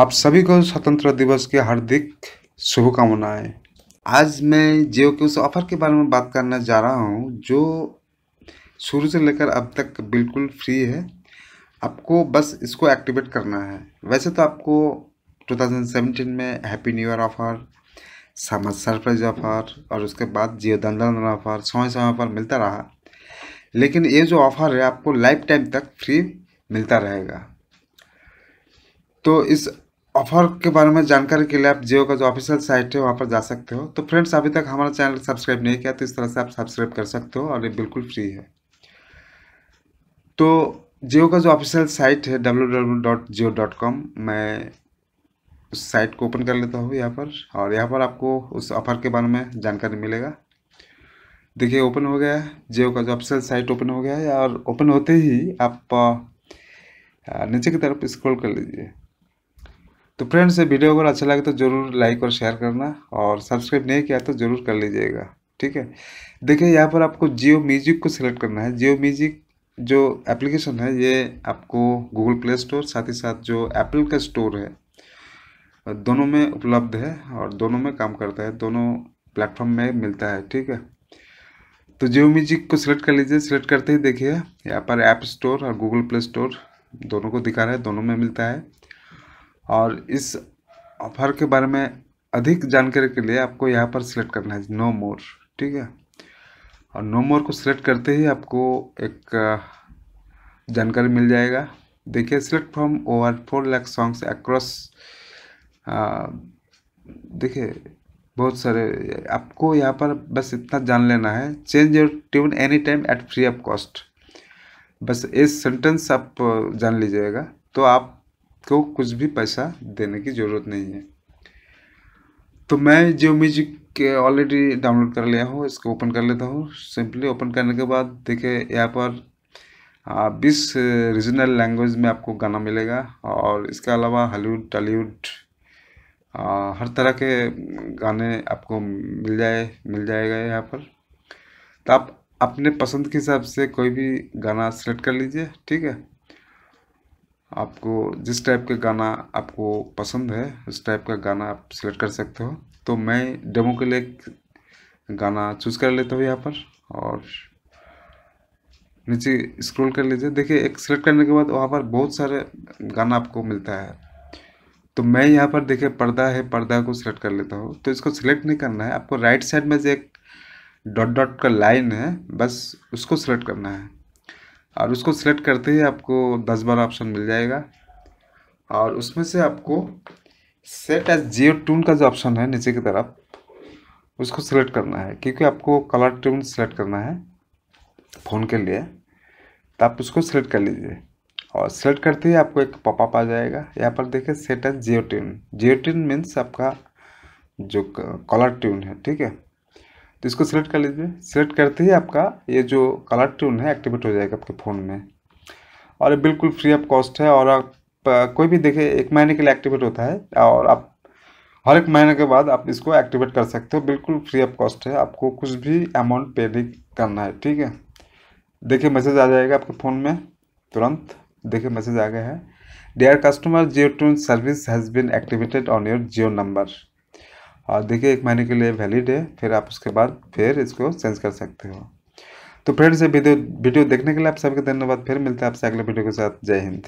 आप सभी को स्वतंत्रता दिवस की हार्दिक शुभकामनाएं आज मैं जियो के उस ऑफ़र के बारे में बात करना जा रहा हूं जो शुरू से लेकर अब तक बिल्कुल फ्री है आपको बस इसको एक्टिवेट करना है वैसे तो आपको 2017 में हैप्पी न्यू ईयर ऑफ़र समझ सरप्राइज ऑफ़र और उसके बाद जियो दंदन ऑफ़र समय समय पर मिलता रहा लेकिन ये जो ऑफ़र है आपको लाइफ टाइम तक फ्री मिलता रहेगा तो इस ऑफर के बारे में जानकारी के लिए आप जियो का जो ऑफिशियल साइट है वहाँ पर जा सकते हो तो फ्रेंड्स अभी तक हमारा चैनल सब्सक्राइब नहीं किया तो इस तरह से आप सब्सक्राइब कर सकते हो और ये बिल्कुल फ्री है तो जियो का जो ऑफिशियल साइट है डब्ल्यू मैं उस साइट को ओपन कर लेता हूँ यहाँ पर और यहाँ पर आपको उस ऑफर के बारे में जानकारी मिलेगा देखिए ओपन हो गया है जियो का जो ऑफिशियल साइट ओपन हो गया है और ओपन होते ही आप नीचे की तरफ स्क्रॉल कर लीजिए तो फ्रेंड्स ये वीडियो अगर अच्छा लगे तो ज़रूर लाइक और शेयर करना और सब्सक्राइब नहीं किया तो ज़रूर कर लीजिएगा ठीक है देखिए यहाँ पर आपको जियो म्यूजिक को सिलेक्ट करना है जियो म्यूजिक जो एप्लीकेशन है ये आपको गूगल प्ले स्टोर साथ ही साथ जो एप्पल का स्टोर है दोनों में उपलब्ध है और दोनों में काम करता है दोनों प्लेटफॉर्म में मिलता है ठीक है तो जियो म्यूजिक को सिलेक्ट कर लीजिए सिलेक्ट करते ही देखिए यहाँ पर ऐप स्टोर और गूगल प्ले स्टोर दोनों को दिखा रहा है दोनों में मिलता है और इस ऑफर के बारे में अधिक जानकारी के लिए आपको यहाँ पर सिलेक्ट करना है नो मोर ठीक है और नो मोर को सिलेक्ट करते ही आपको एक जानकारी मिल जाएगा देखिए select from over four lakh songs across देखिए बहुत सारे आपको यहाँ पर बस इतना जान लेना है change your tune any time at free of cost बस इस सेंटेंस आप जान लीजिएगा तो आप को कुछ भी पैसा देने की ज़रूरत नहीं है तो मैं जियो म्यूजिक ऑलरेडी डाउनलोड कर लिया हूँ इसको ओपन कर लेता हूँ सिंपली ओपन करने के बाद देखे यहाँ पर बीस रीजनल लैंग्वेज में आपको गाना मिलेगा और इसके अलावा हॉलीवुड टॉलीवुड हर तरह के गाने आपको मिल जाए मिल जाएगा यहाँ पर तो आप अपने पसंद के हिसाब से कोई भी गाना सेलेक्ट कर लीजिए ठीक है आपको जिस टाइप का गाना आपको पसंद है उस टाइप का गाना आप सिलेक्ट कर सकते हो तो मैं डेमो के लिए गाना चूज़ कर लेता हूँ यहाँ पर और नीचे स्क्रॉल कर लीजिए देखिए एक सिलेक्ट करने के बाद वहाँ पर बहुत सारे गाना आपको मिलता है तो मैं यहाँ पर देखिए पर्दा है पर्दा को सिलेक्ट कर लेता हूँ तो इसको सिलेक्ट नहीं करना है आपको राइट साइड में जो एक डॉट डॉट का लाइन है बस उसको सिलेक्ट करना है और उसको सिलेक्ट करते ही आपको दस बार ऑप्शन मिल जाएगा और उसमें से आपको सेट एज जियो टून का जो ऑप्शन है नीचे की तरफ उसको सिलेक्ट करना है क्योंकि आपको कलर ट्यून सेलेक्ट करना है फ़ोन के लिए तो आप उसको सिलेक्ट कर लीजिए और सिलेक्ट करते ही आपको एक पॉपअप आ जाएगा यहाँ पर देखिए set as Jio tune Jio tune means आपका जो कलर ट्यून है ठीक है तो इसको सिलेक्ट कर लीजिए सिलेक्ट करते ही आपका ये जो कलर ट्यून है एक्टिवेट हो जाएगा आपके फ़ोन में और ये बिल्कुल फ्री ऑफ कॉस्ट है और आप कोई भी देखे एक महीने के लिए एक्टिवेट होता है और आप हर एक महीने के बाद आप इसको एक्टिवेट कर सकते हो बिल्कुल फ्री ऑफ कॉस्ट है आपको कुछ भी अमाउंट पे नहीं करना है ठीक है देखिए मैसेज आ जाएगा आपके फ़ोन में तुरंत देखिए मैसेज आ गया है dear customer Jio tune service has been activated on your Jio number और देखिए एक महीने के लिए वैलिड है फिर आप उसके बाद फिर इसको चेंज कर सकते हो तो फ्रेंड्स ये वीडियो वीडियो देखने के लिए आप सभी का धन्यवाद फिर मिलते हैं आपसे अगले वीडियो के साथ जय हिंद